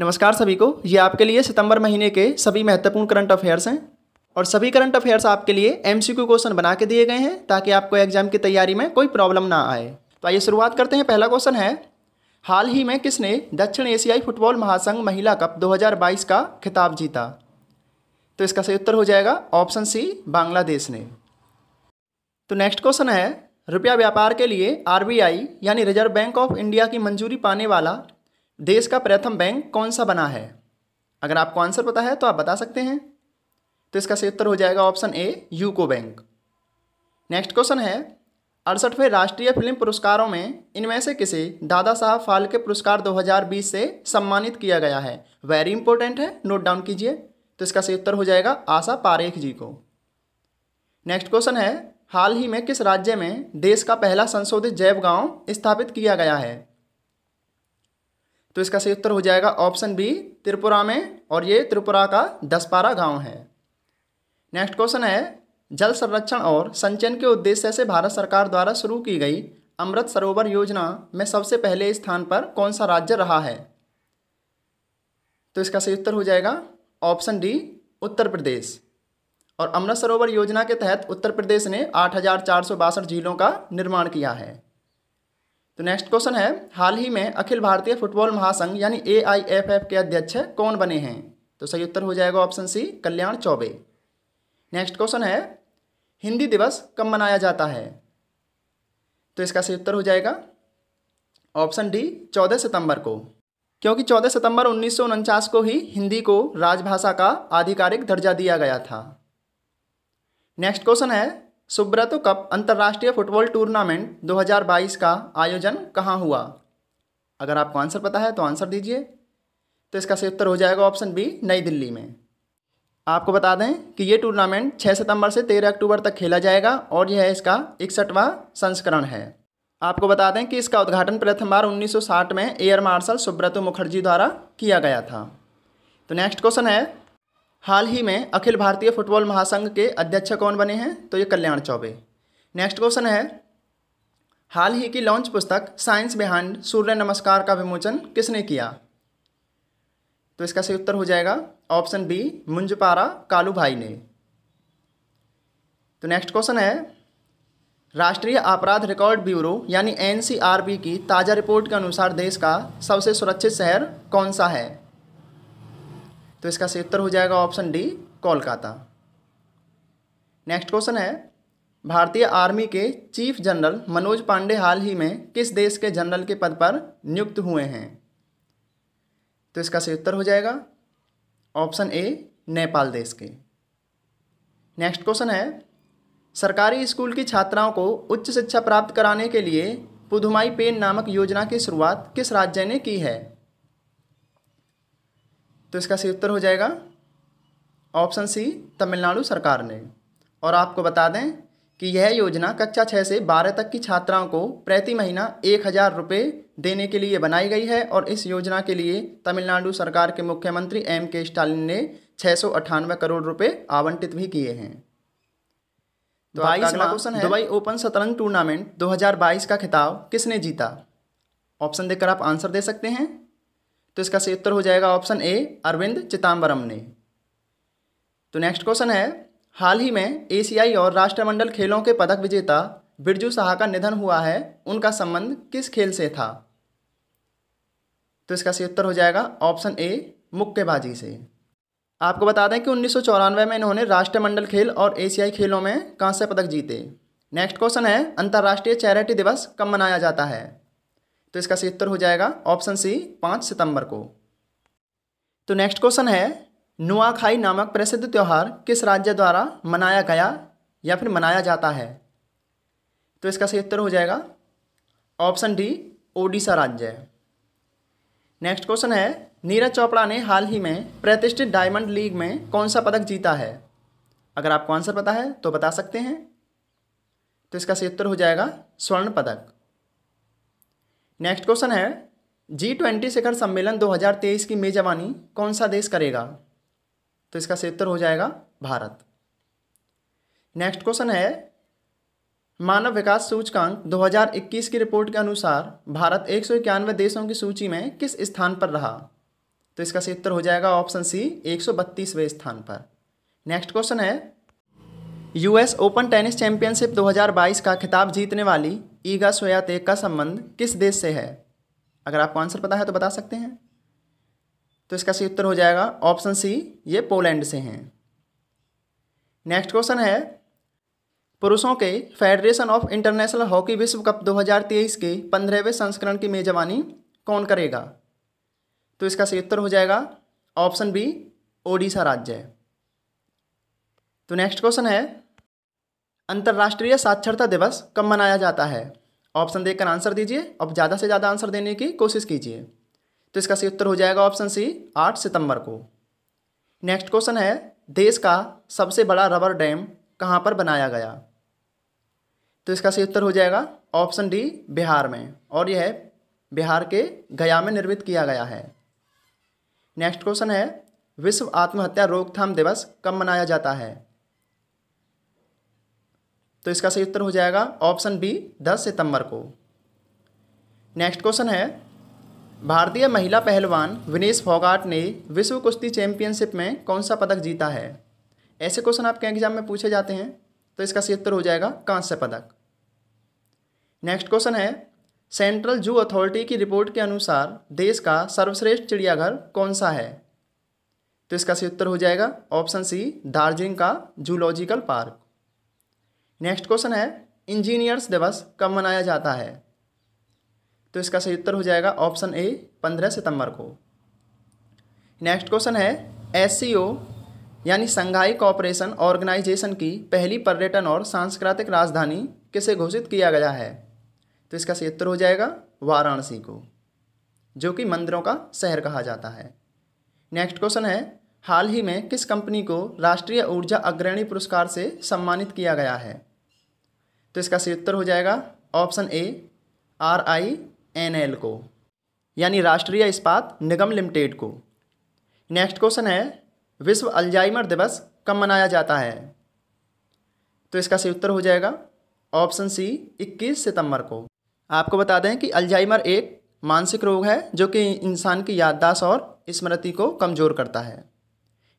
नमस्कार सभी को ये आपके लिए सितंबर महीने के सभी महत्वपूर्ण करंट अफेयर्स हैं और सभी करंट अफेयर्स आपके लिए एमसीक्यू क्वेश्चन बना के दिए गए हैं ताकि आपको एग्जाम की तैयारी में कोई प्रॉब्लम ना आए तो आइए शुरुआत करते हैं पहला क्वेश्चन है हाल ही में किसने दक्षिण एशियाई फुटबॉल महासंघ महिला कप दो का खिताब जीता तो इसका सही उत्तर हो जाएगा ऑप्शन सी बांग्लादेश ने तो नेक्स्ट क्वेश्चन है रुपया व्यापार के लिए आरबीआई यानी रिजर्व बैंक ऑफ इंडिया की मंजूरी पाने वाला देश का प्रथम बैंक कौन सा बना है अगर आपको आंसर पता है तो आप बता सकते हैं तो इसका सही उत्तर हो जाएगा option A UCO bank next question है अड़सठवें राष्ट्रीय फिल्म पुरस्कारों में इनमें से किसे दादा साहब फाल्के पुरस्कार 2020 से सम्मानित किया गया है वेरी इंपॉर्टेंट है नोट डाउन कीजिए तो इसका सही उत्तर हो जाएगा आशा पारेख जी को नेक्स्ट क्वेश्चन है हाल ही में किस राज्य में देश का पहला संशोधित जैव गांव स्थापित किया गया है तो इसका सही उत्तर हो जाएगा ऑप्शन बी त्रिपुरा में और ये त्रिपुरा का दसपारा गाँव है नेक्स्ट क्वेश्चन है जल संरक्षण और संचयन के उद्देश्य से भारत सरकार द्वारा शुरू की गई अमृत सरोवर योजना में सबसे पहले स्थान पर कौन सा राज्य रहा है तो इसका सही उत्तर हो जाएगा ऑप्शन डी उत्तर प्रदेश और अमृत सरोवर योजना के तहत उत्तर प्रदेश ने आठ झीलों का निर्माण किया है तो नेक्स्ट क्वेश्चन है हाल ही में अखिल भारतीय फुटबॉल महासंघ यानी ए के अध्यक्ष कौन बने हैं तो सही उत्तर हो जाएगा option C Kalyan Chaubey next question है हिंदी दिवस कब मनाया जाता है तो इसका सही उत्तर हो जाएगा ऑप्शन डी चौदह सितंबर को क्योंकि 14 सितंबर उन्नीस को ही हिंदी को राजभाषा का आधिकारिक दर्जा दिया गया था नेक्स्ट क्वेश्चन है सुब्रतो कप अंतर्राष्ट्रीय फुटबॉल टूर्नामेंट 2022 का आयोजन कहाँ हुआ अगर आपको आंसर पता है तो आंसर दीजिए तो इसका सही उत्तर हो जाएगा ऑप्शन बी नई दिल्ली में आपको बता दें कि ये टूर्नामेंट 6 सितंबर से 13 अक्टूबर तक खेला जाएगा और यह इसका इकसठवां संस्करण है आपको बता दें कि इसका उद्घाटन प्रथम बार 1960 में एयर मार्शल सुब्रतो मुखर्जी द्वारा किया गया था तो नेक्स्ट क्वेश्चन है हाल ही में अखिल भारतीय फुटबॉल महासंघ के अध्यक्ष कौन बने हैं तो ये कल्याण चौबे नेक्स्ट क्वेश्चन है हाल ही की लॉन्च पुस्तक साइंस बिहाइंड सूर्य नमस्कार का विमोचन किसने किया तो इसका सही उत्तर हो जाएगा ऑप्शन बी मुंजपारा कालू भाई ने तो नेक्स्ट क्वेश्चन है राष्ट्रीय अपराध रिकॉर्ड ब्यूरो यानी एनसीआरबी की ताज़ा रिपोर्ट के अनुसार देश का सबसे सुरक्षित शहर कौन सा है तो इसका सही उत्तर हो जाएगा option D Kolkata next question है भारतीय आर्मी के चीफ जनरल मनोज पांडे हाल ही में किस देश के जनरल के पद पर नियुक्त हुए हैं तो इसका सही उत्तर हो जाएगा ऑप्शन ए नेपाल देश के नेक्स्ट क्वेश्चन है सरकारी स्कूल की छात्राओं को उच्च शिक्षा प्राप्त कराने के लिए पुधुमाई पेन नामक योजना की शुरुआत किस राज्य ने की है तो इसका सही उत्तर हो जाएगा ऑप्शन सी तमिलनाडु सरकार ने और आपको बता दें कि यह योजना कक्षा छः से बारह तक की छात्राओं को प्रति महीना एक हज़ार रुपये देने के लिए बनाई गई है और इस योजना के लिए तमिलनाडु सरकार के मुख्यमंत्री एम के स्टालिन ने छः सौ अट्ठानवे करोड़ रुपये आवंटित भी किए हैं तो अगला क्वेश्चन है दुबई ओपन शतरंज टूर्नामेंट 2022 का खिताब किसने जीता ऑप्शन देकर आप आंसर दे सकते हैं तो इसका सही उत्तर हो जाएगा ऑप्शन ए अरविंद चिदम्बरम ने तो नेक्स्ट क्वेश्चन है हाल ही में एशियाई और राष्ट्रमंडल खेलों के पदक विजेता बिरजू शाह का निधन हुआ है उनका संबंध किस खेल से था तो इसका सही उत्तर हो जाएगा ऑप्शन ए मुक्केबाजी से आपको बता दें कि उन्नीस में इन्होंने राष्ट्रमंडल खेल और एशियाई खेलों में कांस्य पदक जीते नेक्स्ट क्वेश्चन है अंतर्राष्ट्रीय चैरिटी दिवस कब मनाया जाता है तो इसका सही उत्तर हो जाएगा ऑप्शन सी पाँच सितंबर को तो नेक्स्ट क्वेश्चन है नुआखाई नामक प्रसिद्ध त्यौहार किस राज्य द्वारा मनाया गया या फिर मनाया जाता है तो इसका सही उत्तर हो जाएगा ऑप्शन डी ओडिशा राज्य नेक्स्ट क्वेश्चन है नीरज चोपड़ा ने हाल ही में प्रतिष्ठित डायमंड लीग में कौन सा पदक जीता है अगर आपको आंसर पता है तो बता सकते हैं तो इसका सही उत्तर हो जाएगा स्वर्ण पदक नेक्स्ट क्वेश्चन है जी ट्वेंटी शिखर सम्मेलन 2023 की मेजबानी कौन सा देश करेगा तो इसका सही उत्तर हो जाएगा भारत नेक्स्ट क्वेश्चन है मानव विकास सूचकांक 2021 की रिपोर्ट के अनुसार भारत एक देशों की सूची में किस स्थान पर रहा तो इसका सही उत्तर हो जाएगा ऑप्शन सी एक स्थान पर नेक्स्ट क्वेश्चन है यूएस ओपन टेनिस चैंपियनशिप 2022 का खिताब जीतने वाली ईगा सोया तेग का संबंध किस देश से है अगर आपको आंसर पता है तो बता सकते हैं तो इसका सही उत्तर हो जाएगा ऑप्शन सी ये पोलैंड से हैं नेक्स्ट क्वेश्चन है पुरुषों के फेडरेशन ऑफ इंटरनेशनल हॉकी विश्व कप 2023 के पंद्रहवें संस्करण की मेजबानी कौन करेगा तो इसका सही उत्तर हो जाएगा ऑप्शन बी ओडिशा राज्य तो नेक्स्ट क्वेश्चन है अंतर्राष्ट्रीय साक्षरता दिवस कब मनाया जाता है ऑप्शन देकर आंसर दीजिए और ज़्यादा से ज़्यादा आंसर देने की कोशिश कीजिए तो इसका सही उत्तर हो जाएगा ऑप्शन सी आठ सितंबर को नेक्स्ट क्वेश्चन है देश का सबसे बड़ा रबर डैम कहाँ पर बनाया गया तो इसका सही उत्तर हो जाएगा ऑप्शन डी बिहार में और यह बिहार के गया में निर्मित किया गया है नेक्स्ट क्वेश्चन है विश्व आत्महत्या रोकथाम दिवस कब मनाया जाता है तो इसका सही उत्तर हो जाएगा ऑप्शन बी दस सितंबर को नेक्स्ट क्वेश्चन है भारतीय महिला पहलवान विनेश फोगाट ने विश्व कुश्ती चैंपियनशिप में कौन सा पदक जीता है ऐसे क्वेश्चन आपके एग्जाम में पूछे जाते हैं तो इसका सही उत्तर हो जाएगा कांस्य पदक नेक्स्ट क्वेश्चन है सेंट्रल जू अथॉरिटी की रिपोर्ट के अनुसार देश का सर्वश्रेष्ठ चिड़ियाघर कौन सा है तो इसका सही उत्तर हो जाएगा ऑप्शन सी दार्जिलिंग का जूलॉजिकल पार्क नेक्स्ट क्वेश्चन है इंजीनियर्स दिवस कब मनाया जाता है तो इसका सही उत्तर हो जाएगा ऑप्शन ए पंद्रह सितंबर को नेक्स्ट क्वेश्चन है एस यानी संघाई कॉपरेशन ऑर्गेनाइजेशन की पहली पर्यटन और सांस्कृतिक राजधानी किसे घोषित किया गया है तो इसका सही उत्तर हो जाएगा वाराणसी को जो कि मंदिरों का शहर कहा जाता है नेक्स्ट क्वेश्चन है हाल ही में किस कंपनी को राष्ट्रीय ऊर्जा अग्रणी पुरस्कार से सम्मानित किया गया है तो इसका सही उत्तर हो जाएगा option A R I N L को यानी राष्ट्रीय इस्पात निगम लिमिटेड को नेक्स्ट क्वेश्चन है विश्व अल्जाइमर दिवस कब मनाया जाता है तो इसका सही उत्तर हो जाएगा ऑप्शन सी 21 सितंबर को आपको बता दें कि अल्जाइमर एक मानसिक रोग है जो कि इंसान की याददाश्त और स्मृति को कमज़ोर करता है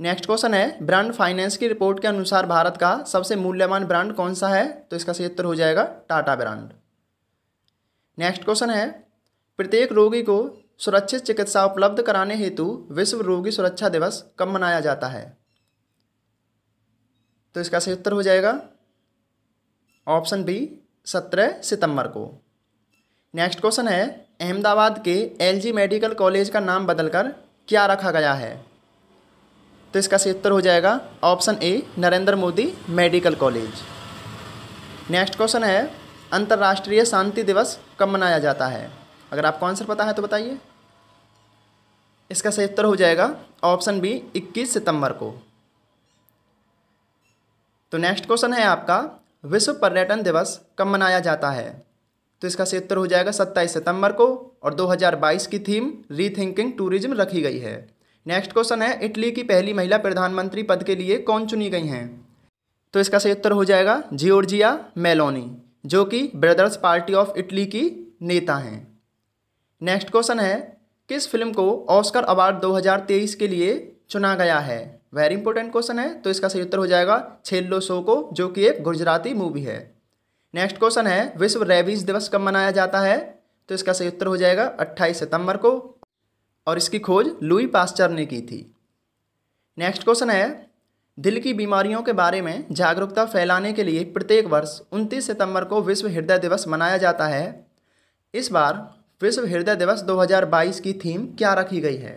नेक्स्ट क्वेश्चन है ब्रांड फाइनेंस की रिपोर्ट के अनुसार भारत का सबसे मूल्यवान ब्रांड कौन सा है तो इसका सही उत्तर हो जाएगा टाटा ब्रांड नेक्स्ट क्वेश्चन है प्रत्येक रोगी को सुरक्षित चिकित्सा उपलब्ध कराने हेतु विश्व रोगी सुरक्षा दिवस कब मनाया जाता है तो इसका सही उत्तर हो जाएगा ऑप्शन बी सत्रह सितंबर को नेक्स्ट क्वेश्चन है अहमदाबाद के एलजी मेडिकल कॉलेज का नाम बदलकर क्या रखा गया है तो इसका सही उत्तर हो जाएगा option A Narendra Modi medical college next question है अंतर्राष्ट्रीय शांति दिवस कब मनाया जाता है अगर आपको आंसर पता है तो बताइए इसका सही उत्तर हो जाएगा ऑप्शन बी 21 सितंबर को तो नेक्स्ट क्वेश्चन है आपका विश्व पर्यटन दिवस कब मनाया जाता है तो इसका सही उत्तर हो जाएगा 27 सितंबर को और 2022 की थीम रीथिंकिंग टूरिज्म रखी गई है नेक्स्ट क्वेश्चन है इटली की पहली महिला प्रधानमंत्री पद के लिए कौन चुनी गई हैं तो इसका सही उत्तर हो जाएगा जियोर्जिया मेलोनी जो कि ब्रदर्स पार्टी ऑफ इटली की नेता हैं नेक्स्ट क्वेश्चन है किस फिल्म को ऑस्कर अवार्ड 2023 के लिए चुना गया है वेरी इंपॉर्टेंट क्वेश्चन है तो इसका सही उत्तर हो जाएगा छेल्लो सो को जो कि एक गुजराती मूवी है नेक्स्ट क्वेश्चन है विश्व रेबीज दिवस कब मनाया जाता है तो इसका सही उत्तर हो जाएगा 28 सितंबर को और इसकी खोज लुई पास्चर ने की थी नेक्स्ट क्वेश्चन है दिल की बीमारियों के बारे में जागरूकता फैलाने के लिए प्रत्येक वर्ष उनतीस सितंबर को विश्व हृदय दिवस मनाया जाता है इस बार विश्व हृदय दिवस 2022 की थीम क्या रखी गई है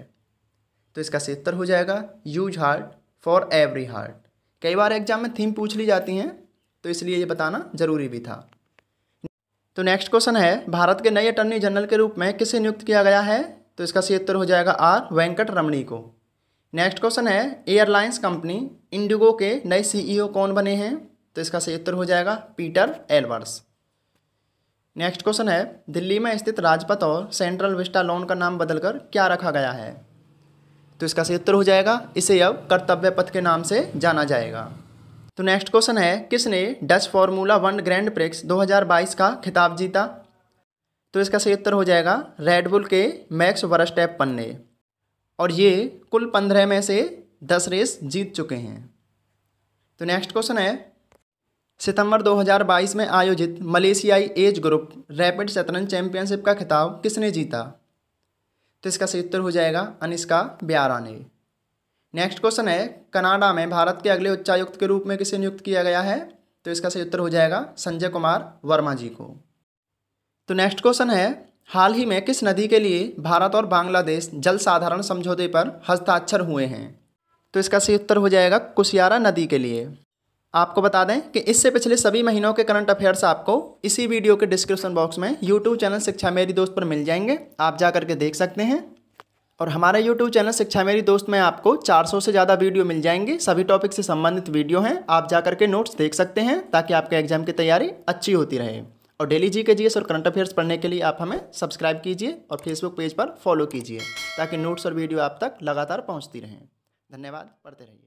तो इसका सितर हो जाएगा use heart for every heart कई बार एग्जाम में थीम पूछ ली जाती हैं तो इसलिए ये बताना जरूरी भी था तो नेक्स्ट क्वेश्चन है भारत के नए अटर्नी जनरल के रूप में किसे नियुक्त किया गया है तो इसका सही उत्तर हो जाएगा आर वेंकट रमणी को नेक्स्ट क्वेश्चन है एयरलाइंस कंपनी इंडिगो के नए सीईओ e कौन बने हैं तो इसका सही उत्तर हो जाएगा पीटर एलवर्स नेक्स्ट क्वेश्चन है दिल्ली में स्थित राजपथ और सेंट्रल विस्टा लोन का नाम बदलकर क्या रखा गया है तो इसका सही उत्तर हो जाएगा इसे अब कर्तव्य पथ के नाम से जाना जाएगा तो नेक्स्ट क्वेश्चन है किसने Dutch Formula One Grand Prix 2022 का खिताब जीता तो इसका सही उत्तर हो जाएगा रेडबुल के मैक्स वरस्टैप पन्ने और ये कुल पंद्रह में से दस रेस जीत चुके हैं तो नेक्स्ट क्वेश्चन है सितंबर 2022 में आयोजित मलेशियाई एज ग्रुप रैपिड शतरंज चैंपियनशिप का खिताब किसने जीता तो इसका सही उत्तर हो जाएगा अनिस्का ब्यारा ने नेक्स्ट क्वेश्चन है कनाडा में भारत के अगले उच्चायुक्त के रूप में किसे नियुक्त किया गया है तो इसका सही उत्तर हो जाएगा संजय कुमार वर्मा जी को तो नेक्स्ट क्वेश्चन है हाल ही में किस नदी के लिए भारत और बांग्लादेश जल साधारण समझौते पर हस्ताक्षर हुए हैं तो इसका सही उत्तर हो जाएगा कुशियारा नदी के लिए आपको बता दें कि इससे पिछले सभी महीनों के करंट अफेयर्स आपको इसी वीडियो के डिस्क्रिप्शन बॉक्स में यूट्यूब चैनल शिक्षा मेरी दोस्त पर मिल जाएंगे आप जा करके देख सकते हैं और हमारे यूट्यूब चैनल शिक्षा मेरी दोस्त में आपको 400 से ज़्यादा वीडियो मिल जाएंगे सभी टॉपिक से संबंधित वीडियो हैं आप जा करके नोट्स देख सकते हैं ताकि आपके एग्जाम की तैयारी अच्छी होती रहे और डेली जी के जी और करंट अफेयर्स पढ़ने के लिए आप हमें सब्सक्राइब कीजिए और फेसबुक पेज पर फॉलो कीजिए ताकि नोट्स और वीडियो आप तक लगातार पहुँचती रहें धन्यवाद पढ़ते रहिए